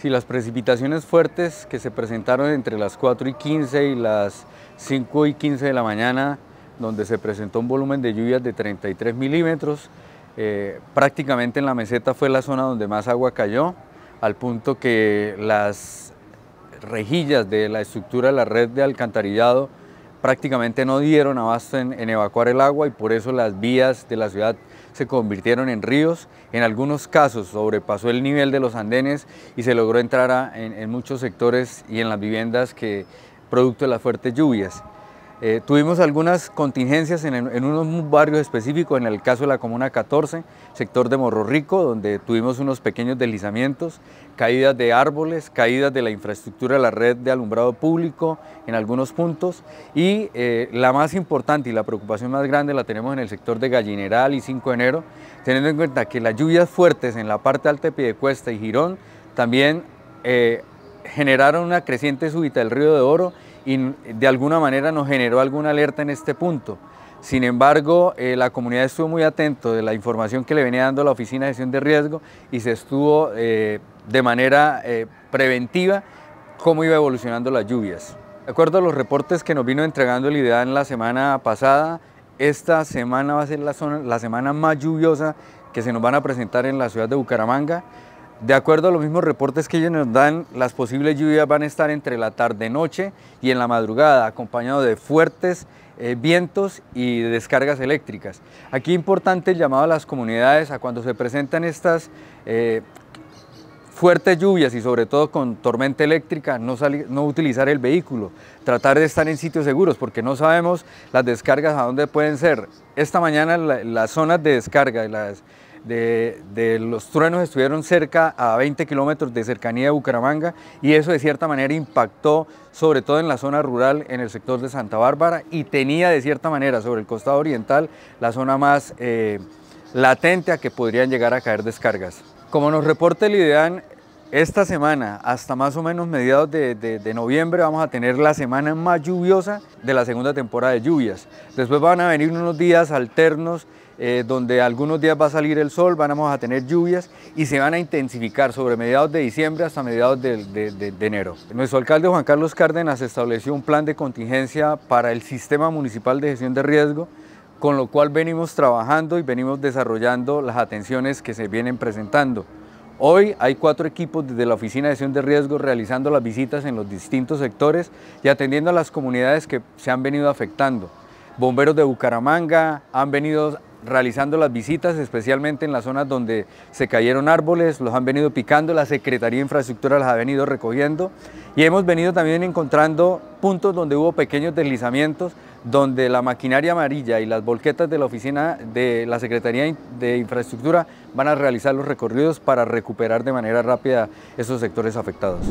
Si las precipitaciones fuertes que se presentaron entre las 4 y 15 y las 5 y 15 de la mañana, donde se presentó un volumen de lluvias de 33 milímetros, eh, prácticamente en la meseta fue la zona donde más agua cayó, al punto que las rejillas de la estructura de la red de alcantarillado prácticamente no dieron abasto en, evacuar el agua y por eso las vías de la ciudad se convirtieron en ríos. En algunos casos sobrepasó el nivel de los andenes y se logró entrar en, en muchos sectores y en las viviendas que producto de las fuertes lluvias. Eh, tuvimos algunas contingencias en, unos barrios específicos, en el caso de la Comuna 14, sector de Morro Rico, donde tuvimos unos pequeños deslizamientos, caídas de árboles, caídas de la infraestructura de la red de alumbrado público en algunos puntos y eh, la más importante y la preocupación más grande la tenemos en el sector de Gallineral y 5 de enero, teniendo en cuenta que las lluvias fuertes en la parte alta de Piedecuesta y Girón también eh, generaron una creciente súbita del río de Oro y de alguna manera nos generó alguna alerta en este punto. Sin embargo, eh, la comunidad estuvo muy atento de la información que le venía dando la Oficina de Gestión de Riesgo y se estuvo eh, de manera eh, preventiva cómo iba evolucionando las lluvias. De acuerdo a los reportes que nos vino entregando el IDEA en la semana pasada, esta semana va a ser la, la semana más lluviosa que se nos van a presentar en la ciudad de Bucaramanga. De acuerdo a los mismos reportes que ellos nos dan, las posibles lluvias van a estar entre la tarde-noche y en la madrugada, acompañado de fuertes eh, vientos y descargas eléctricas. Aquí importante el llamado a las comunidades a cuando se presentan estas eh, fuertes lluvias y sobre todo con tormenta eléctrica, no, utilizar el vehículo, tratar de estar en sitios seguros porque no sabemos las descargas a dónde pueden ser. Esta mañana las zonas de descarga, las de, los truenos estuvieron cerca a 20 kilómetros de cercanía de Bucaramanga y eso de cierta manera impactó sobre todo en la zona rural, en el sector de Santa Bárbara y tenía de cierta manera sobre el costado oriental la zona más eh, latente a que podrían llegar a caer descargas. Como nos reporta el IDEAN, esta semana, hasta más o menos mediados de, noviembre, vamos a tener la semana más lluviosa de la segunda temporada de lluvias. Después van a venir unos días alternos, eh, donde algunos días va a salir el sol, vamos a tener lluvias y se van a intensificar sobre mediados de diciembre hasta mediados de enero. Nuestro alcalde Juan Carlos Cárdenas estableció un plan de contingencia para el Sistema Municipal de Gestión de Riesgo, con lo cual venimos trabajando y venimos desarrollando las atenciones que se vienen presentando. Hoy hay cuatro equipos desde la Oficina de Acción de Riesgos realizando las visitas en los distintos sectores y atendiendo a las comunidades que se han venido afectando. Bomberos de Bucaramanga han venido realizando las visitas, especialmente en las zonas donde se cayeron árboles, los han venido picando, la Secretaría de Infraestructura las ha venido recogiendo y hemos venido también encontrando puntos donde hubo pequeños deslizamientos donde la maquinaria amarilla y las volquetas de la oficina de la Secretaría de Infraestructura van a realizar los recorridos para recuperar de manera rápida esos sectores afectados.